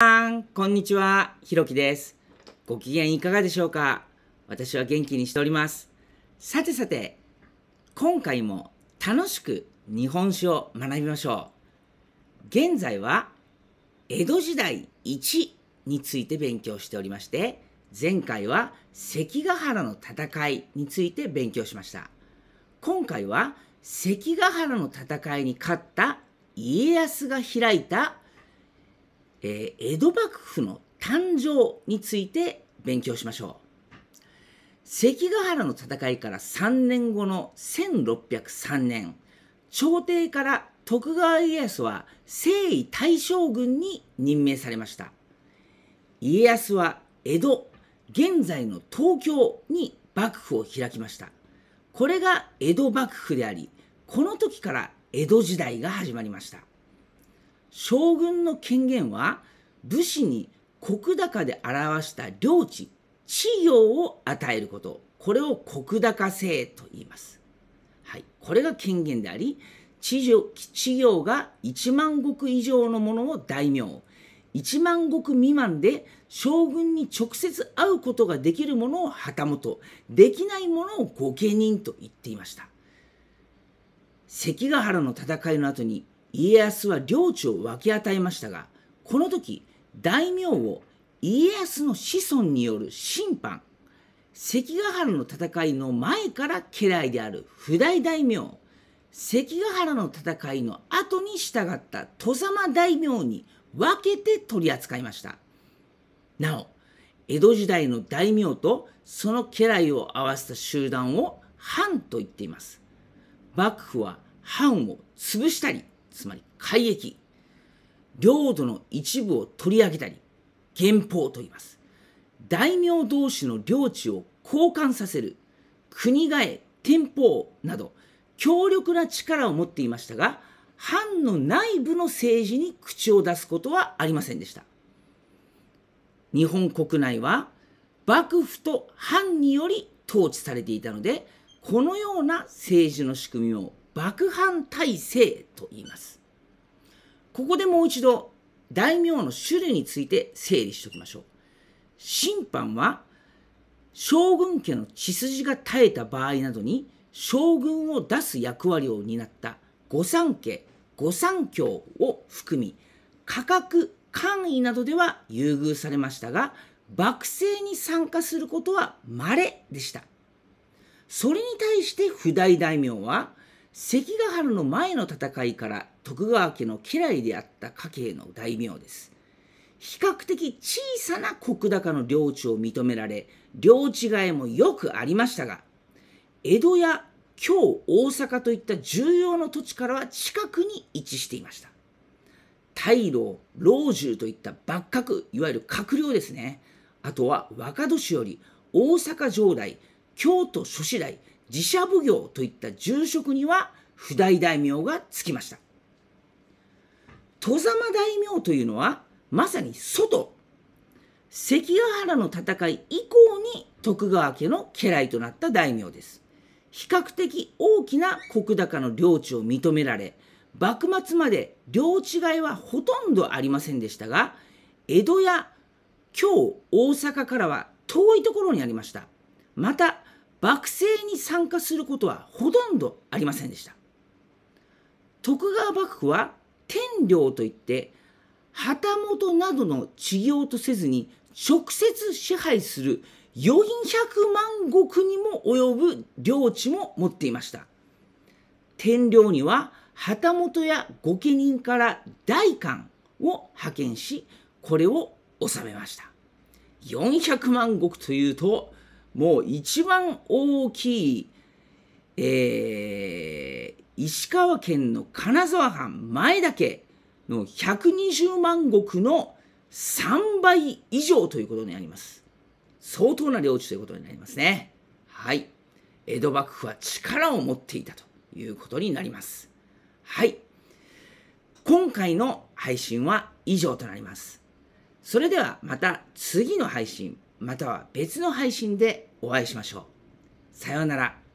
さん、こんにちは。ひろきです。ご機嫌いかがでしょうか私は元気にしております。さてさて、今回も楽しく日本史を学びましょう。現在は、江戸時代1について勉強しておりまして、前回は関ヶ原の戦いについて勉強しました。今回は関ヶ原の戦いに勝った家康が開いたえー、江戸幕府の誕生について勉強しましょう関ヶ原の戦いから3年後の1603年朝廷から徳川家康は征夷大将軍に任命されました家康は江戸現在の東京に幕府を開きましたこれが江戸幕府でありこの時から江戸時代が始まりました将軍の権限は武士に石高で表した領地、地業を与えること。これを石高制と言います。はい。これが権限であり、地業地業が1万石以上のものを大名、1万石未満で将軍に直接会うことができるものを旗本、できないものを御家人と言っていました。関ヶ原の戦いの後に家康は領地を分け与えましたがこの時大名を家康の子孫による審判関ヶ原の戦いの前から家来である普代大名関ヶ原の戦いの後に従った戸様大名に分けて取り扱いましたなお江戸時代の大名とその家来を合わせた集団を藩と言っています幕府は藩を潰したりつまり海域、領土の一部を取り上げたり、原法と言います。大名同士の領地を交換させる、国替え、天保など、強力な力を持っていましたが、藩の内部の政治に口を出すことはありませんでした。日本国内は幕府と藩により統治されていたので、このような政治の仕組みを幕藩体制と言います。ここでもう一度、大名の種類について整理しておきましょう。審判は、将軍家の血筋が絶えた場合などに、将軍を出す役割を担った御三家、御三教を含み、価格、官位などでは優遇されましたが、幕政に参加することは稀でした。それに対して不代大名は、関ヶ原の前の戦いから徳川家の家来であった家系の大名です。比較的小さな石高の領地を認められ、領地替えもよくありましたが、江戸や京、大阪といった重要な土地からは近くに位置していました。大老、老中といった幕閣、いわゆる閣僚ですね。あとは若年寄、大阪城代、京都諸子代、寺社奉行といった住職には不代大名がつきました。外様大名というのはまさに外関ヶ原の戦い以降に徳川家の家来となった大名です。比較的大きな石高の領地を認められ幕末まで領地外はほとんどありませんでしたが江戸や京大阪からは遠いところにありましたまた幕政に参加することはほとんどありませんでした。徳川幕府は天領といって旗本などの治業とせずに直接支配する400万石にも及ぶ領地も持っていました。天領には旗本や御家人から代官を派遣し、これを治めました。400万石というと、もう一番大きい、えー、石川県の金沢藩前岳の120万石の3倍以上ということになります。相当な領地ということになりますね。はい。江戸幕府は力を持っていたということになります。はい。今回の配信は以上となります。それではまた次の配信。または別の配信でお会いしましょう。さようなら。